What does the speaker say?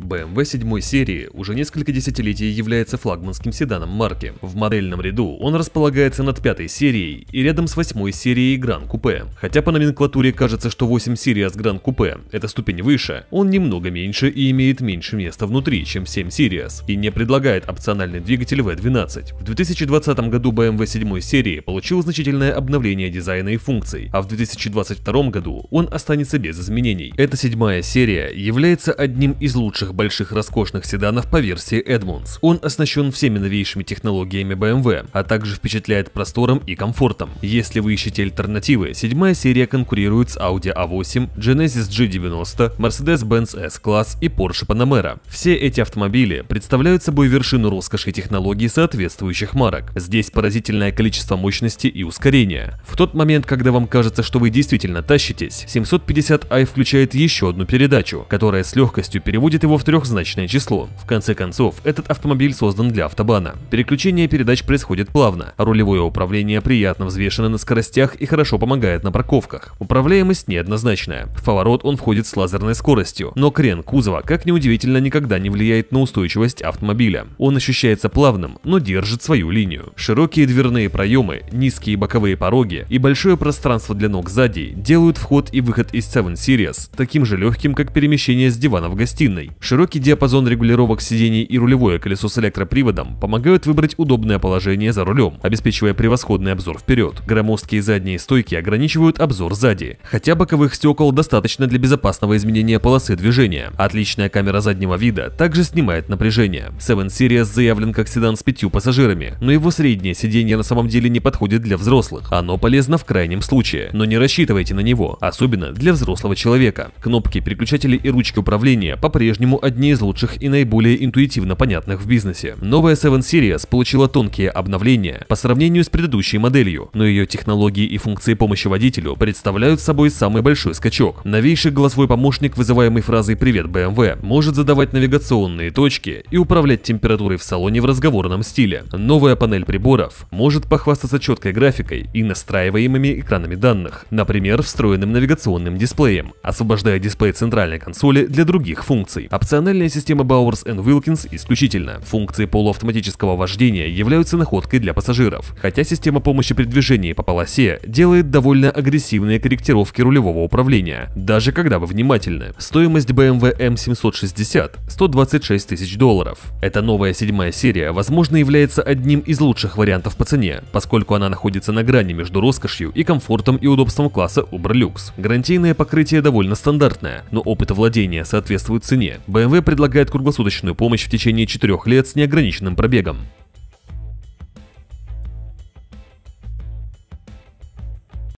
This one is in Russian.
BMW 7 серии уже несколько десятилетий является флагманским седаном марки. В модельном ряду он располагается над пятой серией и рядом с восьмой серией Гран Купе. Хотя по номенклатуре кажется, что 8 серия с Гран Купе – это ступень выше, он немного меньше и имеет меньше места внутри, чем 7 Series, и не предлагает опциональный двигатель V12. В 2020 году BMW 7 серии получил значительное обновление дизайна и функций, а в 2022 году он останется без изменений. Эта седьмая серия является одним из лучших самых больших роскошных седанов по версии Edmunds. Он оснащен всеми новейшими технологиями BMW, эм а также впечатляет простором и комфортом. Если вы ищете альтернативы, седьмая серия конкурирует с Audi A8, а Genesis G90, Mercedes-Benz S-класс и Porsche Panamera. Все эти автомобили представляют собой вершину роскоши технологий соответствующих марок. Здесь поразительное количество мощности и ускорения. В тот момент, когда вам кажется, что вы действительно тащитесь, 750i включает еще одну передачу, которая с легкостью переводит его в в трехзначное число. В конце концов, этот автомобиль создан для автобана. Переключение передач происходит плавно, а рулевое управление приятно взвешено на скоростях и хорошо помогает на парковках. Управляемость неоднозначная. В поворот он входит с лазерной скоростью, но крен кузова, как ни удивительно, никогда не влияет на устойчивость автомобиля. Он ощущается плавным, но держит свою линию. Широкие дверные проемы, низкие боковые пороги и большое пространство для ног сзади делают вход и выход из 7 Series таким же легким, как перемещение с дивана в гостиной. Широкий диапазон регулировок сидений и рулевое колесо с электроприводом помогают выбрать удобное положение за рулем, обеспечивая превосходный обзор вперед. Громоздкие задние стойки ограничивают обзор сзади, хотя боковых стекол достаточно для безопасного изменения полосы движения. Отличная камера заднего вида также снимает напряжение. Seven Series заявлен как седан с пятью пассажирами, но его среднее сиденье на самом деле не подходит для взрослых. Оно полезно в крайнем случае, но не рассчитывайте на него, особенно для взрослого человека. Кнопки, переключатели и ручки управления по-прежнему по-моему, одни из лучших и наиболее интуитивно понятных в бизнесе. Новая 7 Series получила тонкие обновления по сравнению с предыдущей моделью, но ее технологии и функции помощи водителю представляют собой самый большой скачок. Новейший голосовой помощник, вызываемый фразой «Привет, BMW», эм может задавать навигационные точки и управлять температурой в салоне в разговорном стиле. Новая панель приборов может похвастаться четкой графикой и настраиваемыми экранами данных, например, встроенным навигационным дисплеем, освобождая дисплей центральной консоли для других функций. А Опциональная система Bowers Wilkins исключительно. Функции полуавтоматического вождения являются находкой для пассажиров, хотя система помощи при движении по полосе делает довольно агрессивные корректировки рулевого управления, даже когда вы внимательны. Стоимость BMW M760 – 126 тысяч долларов. Эта новая седьмая серия, возможно, является одним из лучших вариантов по цене, поскольку она находится на грани между роскошью и комфортом и удобством класса Uber Lux. Гарантийное покрытие довольно стандартное, но опыт владения соответствует цене. BMW предлагает круглосуточную помощь в течение 4 лет с неограниченным пробегом.